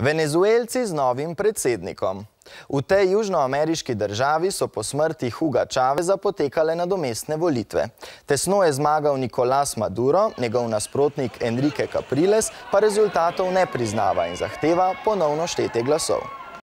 Venezuelci z novim predsednikom. V tej južnoameriški državi so po smrti Huga Čaveza potekale nadomestne volitve. Tesno je zmagal Nikolas Maduro, njegov nasprotnik Enrique Capriles pa rezultatov ne priznava in zahteva ponovno štete glasov.